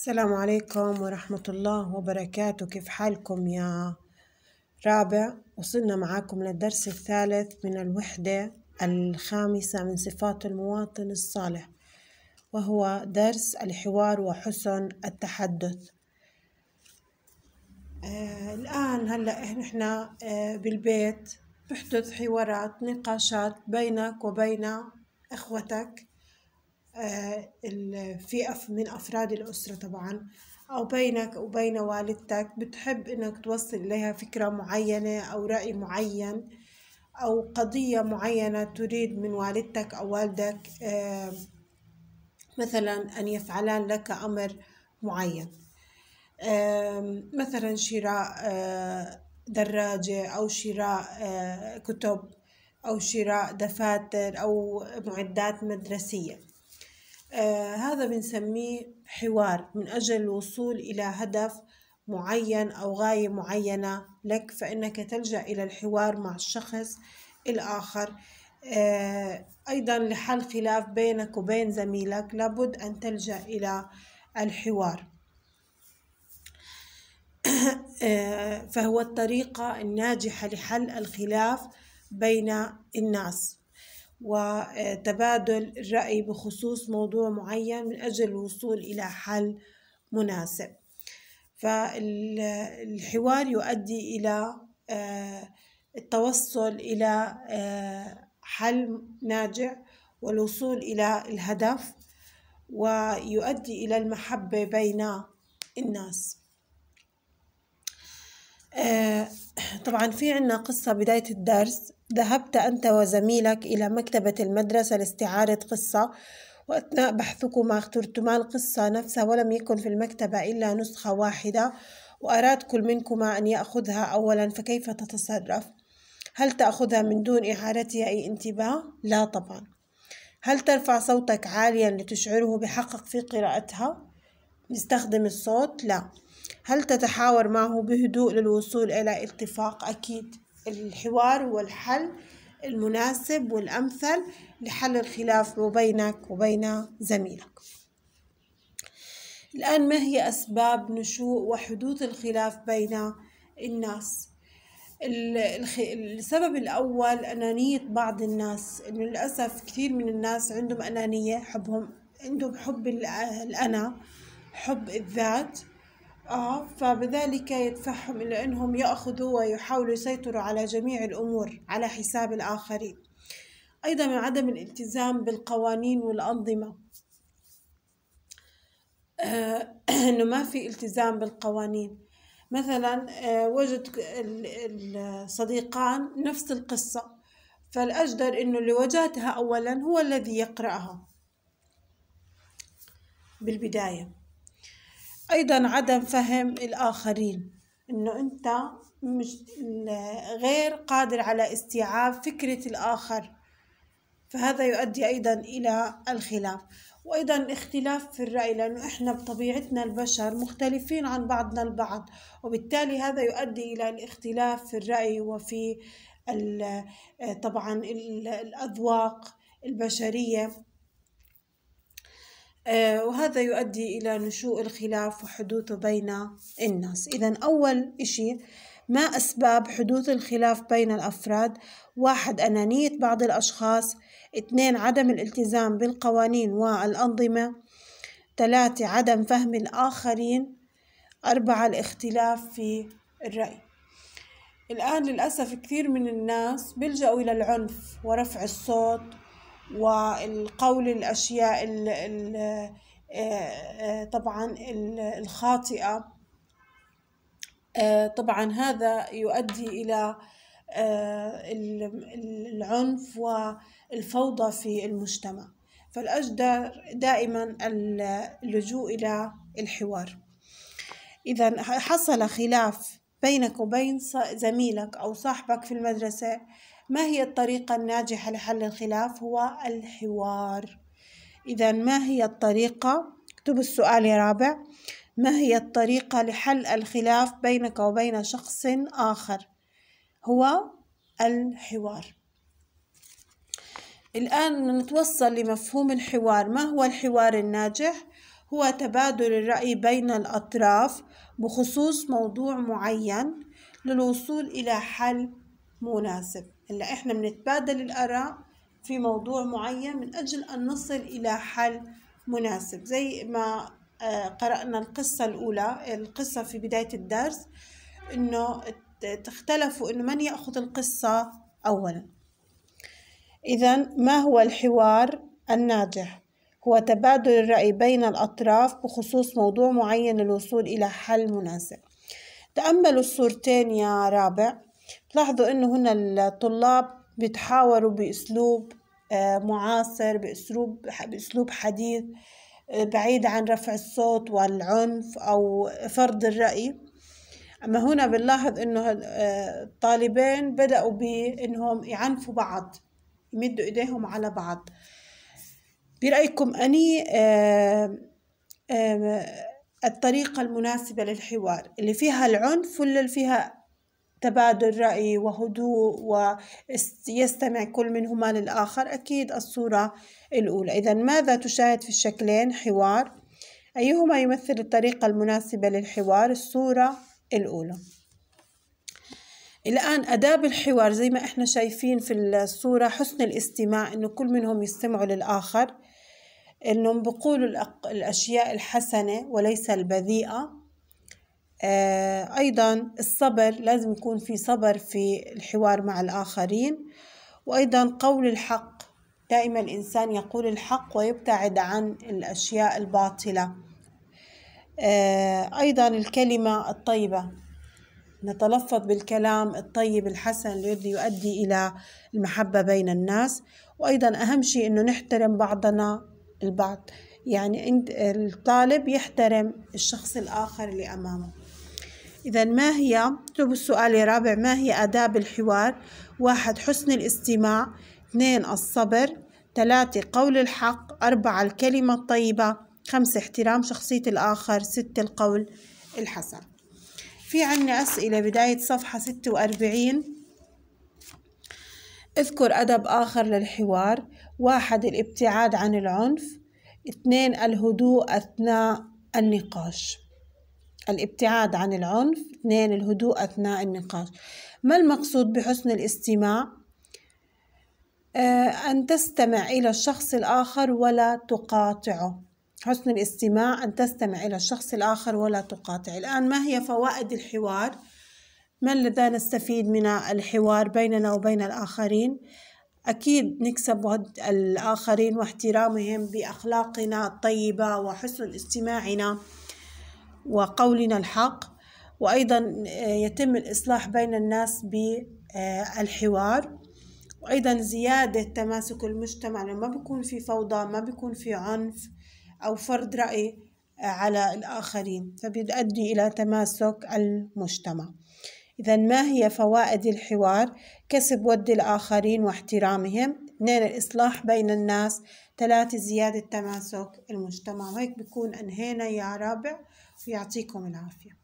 السلام عليكم ورحمة الله وبركاته كيف حالكم يا رابع وصلنا معاكم للدرس الثالث من الوحدة الخامسة من صفات المواطن الصالح وهو درس الحوار وحسن التحدث آه الآن هلأ نحن آه بالبيت بحدث حوارات نقاشات بينك وبين إخوتك آه، في من أفراد الأسرة طبعا أو بينك وبين والدتك بتحب إنك توصل إليها فكرة معينة أو رأي معين أو قضية معينة تريد من والدتك أو والدك آه، مثلا أن يفعلان لك أمر معين مثلا شراء آه، دراجة أو شراء كتب أو شراء دفاتر أو معدات مدرسية آه، هذا بنسميه حوار من أجل الوصول إلى هدف معين أو غاية معينة لك فإنك تلجأ إلى الحوار مع الشخص الآخر آه، أيضا لحل خلاف بينك وبين زميلك لابد أن تلجأ إلى الحوار آه، فهو الطريقة الناجحة لحل الخلاف بين الناس وتبادل الرأي بخصوص موضوع معين من أجل الوصول إلى حل مناسب فالحوار يؤدي إلى آه، التوصل إلى آه، حل ناجع والوصول إلى الهدف ويؤدي إلى المحبة بين الناس آه، طبعا في عنا قصة بداية الدرس ذهبت أنت وزميلك إلى مكتبة المدرسة لاستعارة قصة وأثناء بحثكما اخترتما القصة نفسها ولم يكن في المكتبة إلا نسخة واحدة وأراد كل منكما أن يأخذها أولا فكيف تتصرف؟ هل تأخذها من دون إعارتها أي انتباه؟ لا طبعا هل ترفع صوتك عاليا لتشعره بحقك في قراءتها؟ نستخدم الصوت؟ لا هل تتحاور معه بهدوء للوصول إلى اتفاق؟ أكيد الحوار هو الحل المناسب والأمثل لحل الخلاف وبينك وبين زميلك الآن ما هي أسباب نشوء وحدوث الخلاف بين الناس السبب الأول أنانية بعض الناس إنه للأسف كثير من الناس عندهم أنانية حبهم عندهم حب الأنا حب الذات آه فبذلك يدفعهم إلى أنهم يأخذوا ويحاولوا يسيطروا على جميع الأمور على حساب الآخرين أيضا من عدم الالتزام بالقوانين والأنظمة آه أنه ما في التزام بالقوانين مثلا آه وجد الصديقان نفس القصة فالأجدر أنه اللي وجدها أولا هو الذي يقرأها بالبداية أيضا عدم فهم الآخرين إنه أنت مش غير قادر على استيعاب فكرة الآخر فهذا يؤدي أيضا إلى الخلاف وأيضا الاختلاف في الرأي لأنه إحنا بطبيعتنا البشر مختلفين عن بعضنا البعض وبالتالي هذا يؤدي إلى الاختلاف في الرأي وفي طبعا الأذواق البشرية آه، وهذا يؤدي إلى نشوء الخلاف وحدوثه بين الناس إذا أول إشي ما أسباب حدوث الخلاف بين الأفراد واحد أنانية بعض الأشخاص اثنين عدم الالتزام بالقوانين والأنظمة ثلاثة عدم فهم الآخرين أربعة الاختلاف في الرأي الآن للأسف كثير من الناس بيلجأوا إلى العنف ورفع الصوت والقول الأشياء ال ال آه، آه، طبعا الخاطئة آه، طبعا هذا يؤدي إلى العنف والفوضى في المجتمع فالأجدر دائما اللجوء إلى الحوار إذا حصل خلاف بينك وبين زميلك أو صاحبك في المدرسة ما هي الطريقة الناجحة لحل الخلاف هو الحوار إذا ما هي الطريقة اكتب السؤال يا رابع ما هي الطريقة لحل الخلاف بينك وبين شخص آخر هو الحوار الآن نتوصل لمفهوم الحوار ما هو الحوار الناجح؟ هو تبادل الرأي بين الأطراف بخصوص موضوع معين للوصول إلى حل مناسب هلا احنا بنتبادل الآراء في موضوع معين من أجل أن نصل إلى حل مناسب زي ما آه، قرأنا القصة الأولى القصة في بداية الدرس إنه اختلفوا إنه من يأخذ القصة أولا إذا ما هو الحوار الناجح؟ هو تبادل الرأي بين الأطراف بخصوص موضوع معين للوصول إلى حل مناسب تأملوا الصورتين يا رابع تلاحظوا انه هنا الطلاب بيتحاوروا باسلوب آه، معاصر باسلوب باسلوب حديث آه، بعيد عن رفع الصوت والعنف او فرض الراي اما هنا بنلاحظ انه الطالبين آه، بداوا بانهم يعنفوا بعض يمدوا ايديهم على بعض برايكم اني الطريقة المناسبة للحوار اللي فيها العنف ولا اللي فيها تبادل رأي وهدوء ويستمع كل منهما للآخر أكيد الصورة الأولى إذا ماذا تشاهد في الشكلين حوار أيهما يمثل الطريقة المناسبة للحوار الصورة الأولى الآن آداب الحوار زي ما إحنا شايفين في الصورة حسن الاستماع إنه كل منهم يستمعوا للآخر إنهم بقولوا الأشياء الحسنة وليس البذيئة آه، أيضا الصبر لازم يكون في صبر في الحوار مع الآخرين وأيضا قول الحق دائما الإنسان يقول الحق ويبتعد عن الأشياء الباطلة آه، أيضا الكلمة الطيبة نتلفظ بالكلام الطيب الحسن الذي يؤدي إلى المحبة بين الناس وأيضا أهم شيء أنه نحترم بعضنا البعض يعني الطالب يحترم الشخص الآخر اللي أمامه إذا ما هي اكتبوا السؤال الرابع ما هي آداب الحوار واحد حسن الاستماع اثنين الصبر ثلاثة قول الحق أربعة الكلمة الطيبة خمسة احترام شخصية الآخر ستة القول الحسن في عنا أسئلة بداية صفحة ستة وأربعين اذكر أدب آخر للحوار واحد الابتعاد عن العنف اثنين الهدوء أثناء النقاش الابتعاد عن العنف اثنين الهدوء أثناء النقاش ما المقصود بحسن الاستماع؟ آه، أن تستمع إلى الشخص الآخر ولا تقاطعه حسن الاستماع أن تستمع إلى الشخص الآخر ولا تقاطع الآن ما هي فوائد الحوار؟ ما الذي نستفيد من الحوار بيننا وبين الآخرين؟ أكيد نكسب ود الآخرين واحترامهم بأخلاقنا الطيبة وحسن استماعنا وقولنا الحق وأيضا آه، يتم الإصلاح بين الناس بالحوار وأيضا زيادة تماسك المجتمع لما بيكون في فوضى ما بيكون في عنف أو فرض رأي آه، على الآخرين فبيؤدي إلى تماسك المجتمع إذا ما هي فوائد الحوار؟ كسب ود الآخرين واحترامهم اثنين الإصلاح بين الناس ثلاثة زيادة تماسك المجتمع وهيك بكون أنهينا يا رابع يعطيكم العافيه